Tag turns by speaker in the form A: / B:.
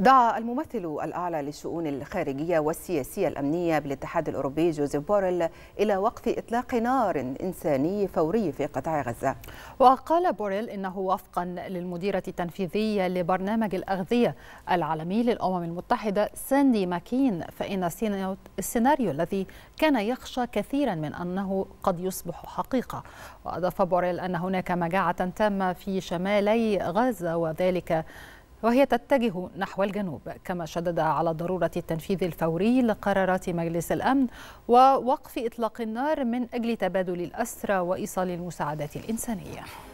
A: دعا الممثل الأعلى للشؤون الخارجية والسياسية الأمنية بالاتحاد الأوروبي جوزيف بوريل إلى وقف إطلاق نار إنساني فوري في قطاع غزة
B: وقال بوريل إنه وفقا للمديرة التنفيذية لبرنامج الأغذية العالمي للأمم المتحدة ساندي ماكين فإن السيناريو الذي كان يخشى كثيرا من أنه قد يصبح حقيقة وأضاف بوريل أن هناك مجاعة تامة في شمالي غزة وذلك وهي تتجه نحو الجنوب كما شدد على ضرورة التنفيذ الفوري لقرارات مجلس الأمن ووقف إطلاق النار من أجل تبادل الأسرى وإيصال المساعدات الإنسانية